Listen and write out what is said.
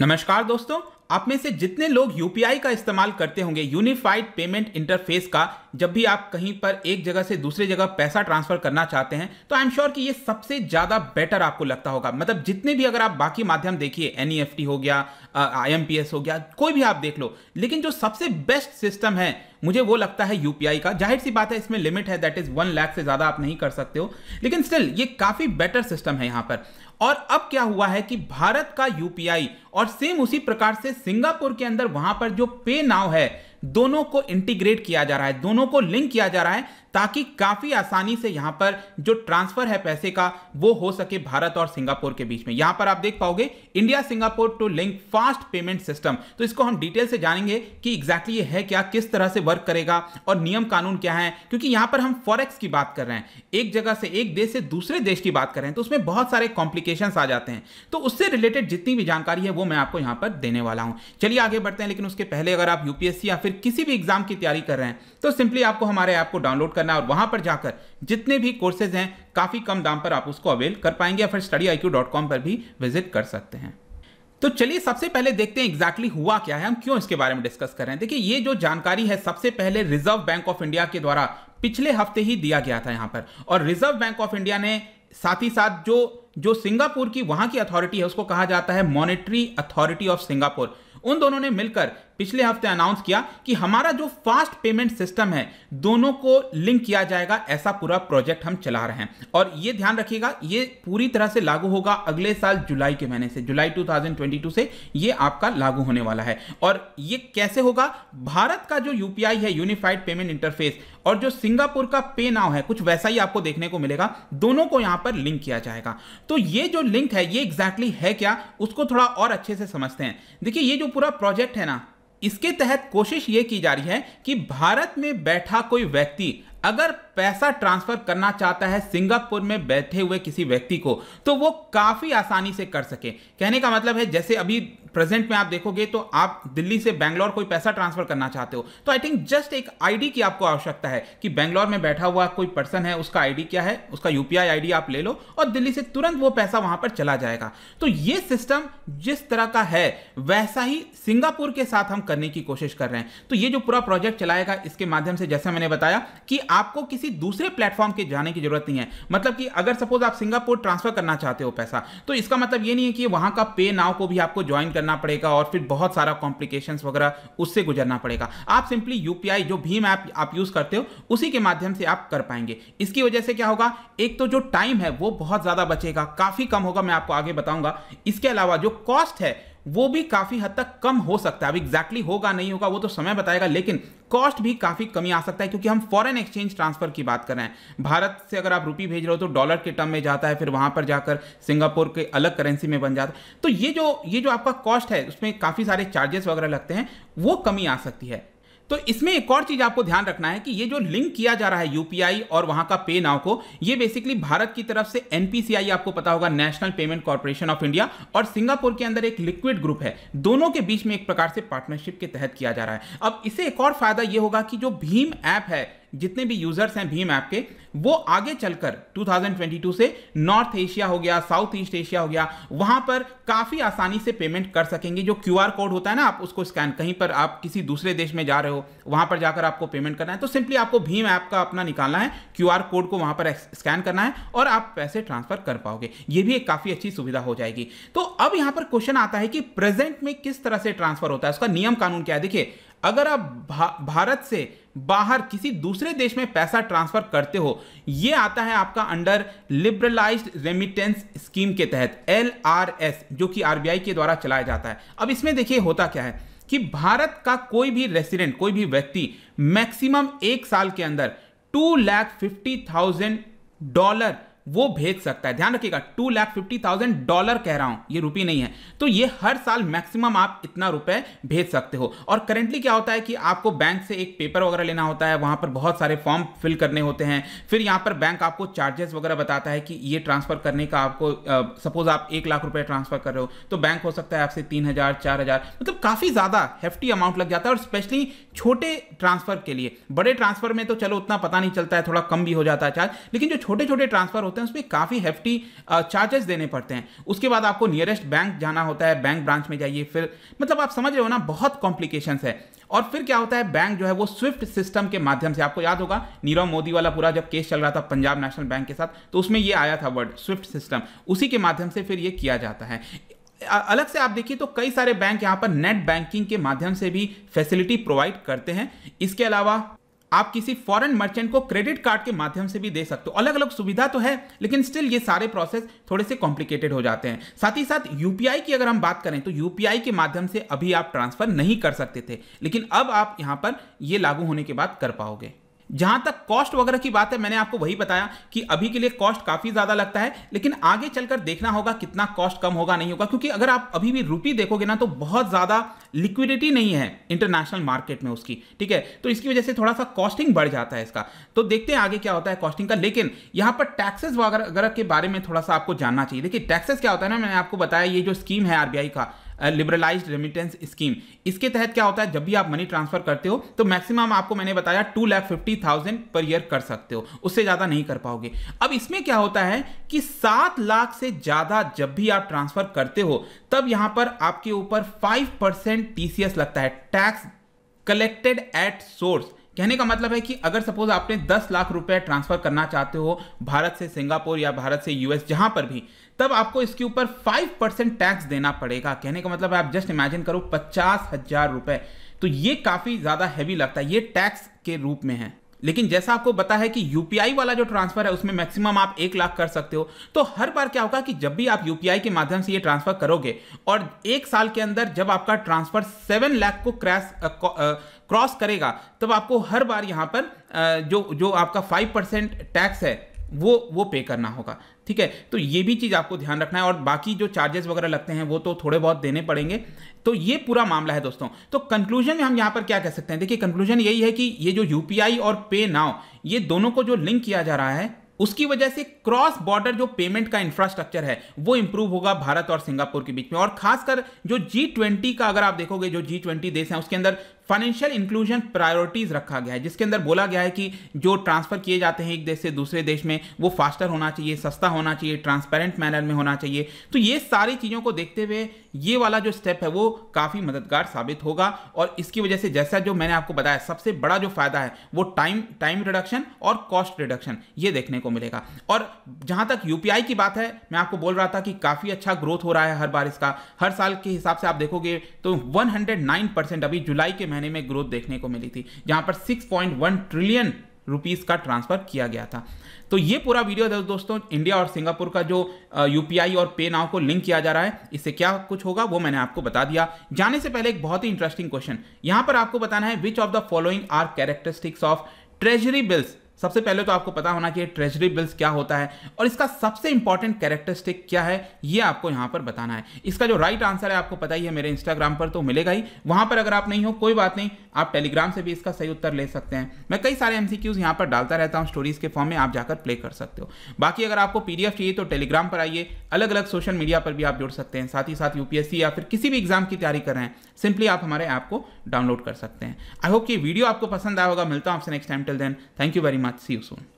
नमस्कार दोस्तों आप में से जितने लोग यूपीआई का इस्तेमाल करते होंगे यूनिफाइड पेमेंट इंटरफेस का जब भी आप कहीं पर एक जगह से दूसरे जगह पैसा ट्रांसफर करना चाहते हैं तो आई एम श्योर कि ये सबसे ज़्यादा बेटर आपको लगता होगा मतलब जितने भी अगर आप बाकी माध्यम देखिए एन e हो गया आई हो गया कोई भी आप देख लो लेकिन जो सबसे बेस्ट सिस्टम है मुझे वो लगता है यूपीआई का जाहिर सी बात है इसमें लिमिट है दैट इज वन लैख से ज़्यादा आप नहीं कर सकते हो लेकिन स्टिल ये काफ़ी बेटर सिस्टम है यहां पर और अब क्या हुआ है कि भारत का यूपीआई और सेम उसी प्रकार से सिंगापुर के अंदर वहां पर जो पे नाव है दोनों को इंटीग्रेट किया जा रहा है दोनों को लिंक किया जा रहा है ताकि काफ़ी आसानी से यहां पर जो ट्रांसफ़र है पैसे का वो हो सके भारत और सिंगापुर के बीच में यहां पर आप देख पाओगे India Singapore to link fast payment system तो इसको हम डिटेल से जानेंगे कि एग्जैक्टली ये है क्या किस तरह से वर्क करेगा और नियम कानून क्या है क्योंकि यहां पर हम फॉरेक्स की बात कर रहे हैं एक जगह से एक देश से दूसरे देश की बात कर रहे हैं तो उसमें बहुत सारे कॉम्प्लिकेशन आ जाते हैं तो उससे रिलेटेड जितनी भी जानकारी है वो मैं आपको यहां पर देने वाला हूँ चलिए आगे बढ़ते हैं लेकिन उसके पहले अगर आप यूपीएससी या फिर किसी भी एग्जाम की तैयारी कर रहे हैं तो सिंपली आपको हमारे ऐप को डाउनलोड करना करना है और वहां पर जाकर जितने भी कोर्सेज हैं काफ़ी कम दाम पर आप उसको अवेल कर पाएंगे या फिर स्टडी आई पर भी विजिट कर सकते हैं तो चलिए सबसे पहले देखते हैं एग्जैक्टली exactly हुआ क्या है हम क्यों इसके बारे में डिस्कस कर रहे हैं देखिए ये जो जानकारी है सबसे पहले रिजर्व बैंक ऑफ इंडिया के द्वारा पिछले हफ्ते ही दिया गया था यहां पर और रिजर्व बैंक ऑफ इंडिया ने साथ ही साथ जो जो सिंगापुर की वहां की अथॉरिटी है उसको कहा जाता है मॉनेटरी अथॉरिटी ऑफ सिंगापुर उन दोनों ने मिलकर पिछले हफ्ते अनाउंस किया कि हमारा जो फास्ट पेमेंट सिस्टम है दोनों को लिंक किया जाएगा ऐसा पूरा प्रोजेक्ट हम चला रहे हैं और ये ध्यान रखिएगा ये पूरी तरह से लागू होगा अगले साल जुलाई के महीने से जुलाई 2022 से ये आपका लागू होने वाला है और ये कैसे होगा भारत का जो यूपीआई है यूनिफाइड पेमेंट इंटरफेस और जो सिंगापुर का पे नाव है कुछ वैसा ही आपको देखने को मिलेगा दोनों को यहां पर लिंक किया जाएगा तो ये जो लिंक है ये एग्जैक्टली exactly है क्या उसको थोड़ा और अच्छे से समझते हैं देखिए ये जो पूरा प्रोजेक्ट है ना इसके तहत कोशिश ये की जा रही है कि भारत में बैठा कोई व्यक्ति अगर पैसा ट्रांसफर करना चाहता है सिंगापुर में बैठे हुए किसी व्यक्ति को तो वो काफी आसानी से कर सके कहने का मतलब है जैसे अभी प्रेजेंट में आप देखोगे तो आप दिल्ली से बैंगलोर कोई पैसा ट्रांसफर करना चाहते हो तो आई थिंक जस्ट एक आईडी की आपको आवश्यकता है कि बैंगलोर में बैठा हुआ कोई पर्सन है उसका आईडी क्या है उसका यूपीआई आईडी आप ले लो और दिल्ली से तुरंत वो पैसा वहां पर चला जाएगा तो ये सिस्टम जिस तरह का है वैसा ही सिंगापुर के साथ हम करने की कोशिश कर रहे हैं तो ये जो पूरा प्रोजेक्ट चलाएगा इसके माध्यम से जैसे मैंने बताया कि आपको किसी दूसरे प्लेटफॉर्म के जाने की जरूरत नहीं है मतलब कि अगर सपोज आप सिंगापुर ट्रांसफर करना चाहते हो पैसा तो इसका मतलब ये नहीं है कि वहां का पे नाव को भी आपको ज्वाइन करना पड़ेगा और फिर बहुत सारा कॉम्प्लिकेशन वगैरह उससे गुजरना पड़ेगा आप सिंपली यूपीआई जो भीम ऐप आप, यूज करते हो उसी के माध्यम से आप कर पाएंगे इसकी वजह से क्या होगा एक तो जो टाइम है वो बहुत ज्यादा बचेगा काफी कम होगा मैं आपको आगे बताऊंगा इसके अलावा जो कॉस्ट है वो भी काफ़ी हद तक कम हो सकता है अब एग्जैक्टली होगा नहीं होगा वो तो समय बताएगा लेकिन कॉस्ट भी काफ़ी कमी आ सकता है क्योंकि हम फॉरेन एक्सचेंज ट्रांसफर की बात कर रहे हैं भारत से अगर आप रुपी भेज रहे हो तो डॉलर के टर्म में जाता है फिर वहां पर जाकर सिंगापुर के अलग करेंसी में बन जाता है तो ये जो ये जो आपका कॉस्ट है उसमें काफ़ी सारे चार्जेस वगैरह लगते हैं वो कमी आ सकती है तो इसमें एक और चीज़ आपको ध्यान रखना है कि ये जो लिंक किया जा रहा है यूपीआई और वहां का पे नाव को ये बेसिकली भारत की तरफ से एनपीसीआई आपको पता होगा National Payment Corporation of India और सिंगापुर के अंदर एक लिक्विड ग्रुप है दोनों के बीच में एक प्रकार से पार्टनरशिप के तहत किया जा रहा है अब इसे एक और फायदा यह होगा कि जो भीम ऐप है जितने भी यूजर्स हैं भीम ऐप के वो आगे चलकर 2022 से नॉर्थ एशिया हो गया साउथ ईस्ट एशिया हो गया वहां पर काफी आसानी से पेमेंट कर सकेंगे जो क्यू कोड होता है ना आप उसको स्कैन कहीं पर आप किसी दूसरे देश में जा रहे हो वहां पर जाकर आपको पेमेंट करना है तो सिंपली आपको भीम ऐप का अपना निकालना है क्यू कोड को वहां पर स्कैन करना है और आप पैसे ट्रांसफर कर पाओगे ये भी एक काफी अच्छी सुविधा हो जाएगी तो अब यहां पर क्वेश्चन आता है कि प्रेजेंट में किस तरह से ट्रांसफर होता है उसका नियम कानून क्या है देखिए अगर आप भा, भारत से बाहर किसी दूसरे देश में पैसा ट्रांसफर करते हो यह आता है आपका अंडर लिबरलाइज रेमिटेंस स्कीम के तहत एल जो कि आरबीआई के द्वारा चलाया जाता है अब इसमें देखिए होता क्या है कि भारत का कोई भी रेसिडेंट कोई भी व्यक्ति मैक्सिमम एक साल के अंदर two lakh fifty thousand dollar वो भेज सकता है ध्यान रखिएगा two lakh fifty thousand dollar कह रहा हूं ये रुपी नहीं है तो ये हर साल मैक्सिमम आप इतना रुपए भेज सकते हो और करेंटली क्या होता है कि आपको बैंक से एक पेपर वगैरह लेना होता है वहां पर बहुत सारे फॉर्म फिल करने होते हैं फिर यहां पर बैंक आपको चार्जेस वगैरह बताता है कि ये ट्रांसफर करने का आपको सपोज आप एक लाख रुपए ट्रांसफर कर रहे हो तो बैंक हो सकता है आपसे तीन हजार चार हजार मतलब काफी ज्यादा हेफ्टी अमाउंट लग जाता है और स्पेशली छोटे ट्रांसफर के लिए बड़े ट्रांसफर में तो चलो उतना पता नहीं चलता है थोड़ा कम भी हो जाता है चार्ज लेकिन जो छोटे छोटे ट्रांसफर होते हैं उसमें काफ़ी हेफ्टी चार्जेस देने पड़ते हैं उसके बाद आपको नियरेस्ट बैंक जाना होता है बैंक ब्रांच में जाइए फिर मतलब आप समझ रहे हो ना बहुत कॉम्प्लिकेशंस है और फिर क्या होता है बैंक जो है वो स्विफ्ट सिस्टम के माध्यम से आपको याद होगा नीरव मोदी वाला पूरा जब केस चल रहा था पंजाब नेशनल बैंक के साथ तो उसमें ये आया था वर्ड स्विफ्ट सिस्टम उसी के माध्यम से फिर ये किया जाता है अलग से आप देखिए तो कई सारे बैंक यहाँ पर नेट बैंकिंग के माध्यम से भी फैसिलिटी प्रोवाइड करते हैं इसके अलावा आप किसी फॉरेन मर्चेंट को क्रेडिट कार्ड के माध्यम से भी दे सकते हो अलग अलग सुविधा तो है लेकिन स्टिल ये सारे प्रोसेस थोड़े से कॉम्प्लिकेटेड हो जाते हैं साथ ही साथ यूपीआई की अगर हम बात करें तो यूपीआई के माध्यम से अभी आप ट्रांसफर नहीं कर सकते थे लेकिन अब आप यहां पर यह लागू होने के बाद कर पाओगे जहां तक कॉस्ट वगैरह की बात है मैंने आपको वही बताया कि अभी के लिए कॉस्ट काफी ज्यादा लगता है लेकिन आगे चलकर देखना होगा कितना कॉस्ट कम होगा नहीं होगा क्योंकि अगर आप अभी भी रुपी देखोगे ना तो बहुत ज्यादा लिक्विडिटी नहीं है इंटरनेशनल मार्केट में उसकी ठीक है तो इसकी वजह से थोड़ा सा कॉस्टिंग बढ़ जाता है इसका तो देखते हैं आगे क्या होता है कॉस्टिंग का लेकिन यहां पर टैक्सेस वगैरह के बारे में थोड़ा सा आपको जानना चाहिए देखिए टैक्सेस क्या होता है ना मैंने आपको बताया ये जो स्कीम है आरबीआई का लिबरलाइज रेमिटेंस स्कीम इसके तहत क्या होता है जब भी आप मनी ट्रांसफर करते हो तो मैक्सिमम आपको मैंने बताया two lakh fifty thousand per year कर सकते हो उससे ज़्यादा नहीं कर पाओगे अब इसमें क्या होता है कि सात लाख से ज़्यादा जब भी आप ट्रांसफर करते हो तब यहां पर आपके ऊपर फाइव परसेंट टी लगता है टैक्स कलेक्टेड एट सोर्स कहने का मतलब है कि अगर सपोज आपने 10 लाख रुपए ट्रांसफर करना चाहते हो भारत से सिंगापुर या भारत से यूएस जहां पर भी तब आपको इसके ऊपर 5 परसेंट टैक्स देना पड़ेगा कहने का मतलब आप जस्ट इमेजिन करो पचास हजार रुपए तो ये काफी ज्यादा हैवी लगता है ये टैक्स के रूप में है लेकिन जैसा आपको बता है कि यूपीआई वाला जो ट्रांसफर है उसमें मैक्सिमम आप एक लाख कर सकते हो तो हर बार क्या होगा कि जब भी आप यूपीआई के माध्यम से ये ट्रांसफर करोगे और एक साल के अंदर जब आपका ट्रांसफर सेवन लाख को क्रैश क्रॉस करेगा तब आपको हर बार यहाँ पर जो जो आपका फाइव परसेंट टैक्स है वो वो पे करना होगा ठीक है तो ये भी चीज़ आपको ध्यान रखना है और बाकी जो चार्जेस वगैरह लगते हैं वो तो थोड़े बहुत देने पड़ेंगे तो ये पूरा मामला है दोस्तों तो कंक्लूजन में हम यहाँ पर क्या कह सकते हैं देखिए कंक्लूजन यही है कि ये जो यूपीआई और पे नाव ये दोनों को जो लिंक किया जा रहा है उसकी वजह से क्रॉस बॉर्डर जो पेमेंट का इंफ्रास्ट्रक्चर है वो इंप्रूव होगा भारत और सिंगापुर के बीच में और खासकर जो जी ट्वेंटी का अगर आप देखोगे जो जी ट्वेंटी देश हैं उसके अंदर फाइनेंशियल इंक्लूजन प्रायोरिटीज़ रखा गया है जिसके अंदर बोला गया है कि जो ट्रांसफ़र किए जाते हैं एक देश से दूसरे देश में वो फास्टर होना चाहिए सस्ता होना चाहिए ट्रांसपेरेंट मैनर में होना चाहिए तो ये सारी चीज़ों को देखते हुए ये वाला जो स्टेप है वो काफ़ी मददगार साबित होगा और इसकी वजह से जैसा जो मैंने आपको बताया सबसे बड़ा जो फ़ायदा है वो टाइम टाइम रिडक्शन और कॉस्ट रिडक्शन ये देखने को मिलेगा और जहाँ तक यूपीआई की बात है मैं आपको बोल रहा था कि काफ़ी अच्छा ग्रोथ हो रहा है हर बार इसका हर साल के हिसाब से आप देखोगे तो वन परसेंट अभी जुलाई के महीने महीने में ग्रोथ देखने को मिली थी जहां पर 6.1 ट्रिलियन रुपीस का ट्रांसफर किया गया था तो ये पूरा वीडियो था दोस्तों इंडिया और सिंगापुर का जो यूपीआई और पे नाव को लिंक किया जा रहा है इससे क्या कुछ होगा वो मैंने आपको बता दिया जाने से पहले एक बहुत ही इंटरेस्टिंग क्वेश्चन यहां पर आपको बताना है which of the following are characteristics of treasury bills सबसे पहले तो आपको पता होना कि ट्रेजरी बिल्स क्या होता है और इसका सबसे इंपॉर्टेंट कैरेक्टरिस्टिक क्या है ये आपको यहाँ पर बताना है इसका जो राइट आंसर है आपको पता ही है मेरे इंस्टाग्राम पर तो मिलेगा ही वहाँ पर अगर आप नहीं हो कोई बात नहीं आप टेलीग्राम से भी इसका सही उत्तर ले सकते हैं मैं कई सारे एम सी यहाँ पर डालता रहता हूँ स्टोरीज के फॉर्म में आप जाकर प्ले कर सकते हो बाकी अगर आपको पी चाहिए तो टेलीग्राम पर आइए अलग अलग सोशल मीडिया पर भी आप जुड़ सकते हैं साथ ही साथ यू या फिर किसी भी एग्जाम की तैयारी कर रहे हैं सिंपली आप हमारे ऐप को डाउनलोड कर सकते हैं आई होप कि वीडियो आपको पसंद आया होगा मिलता हूँ आपसे next time till then thank you very much see you soon.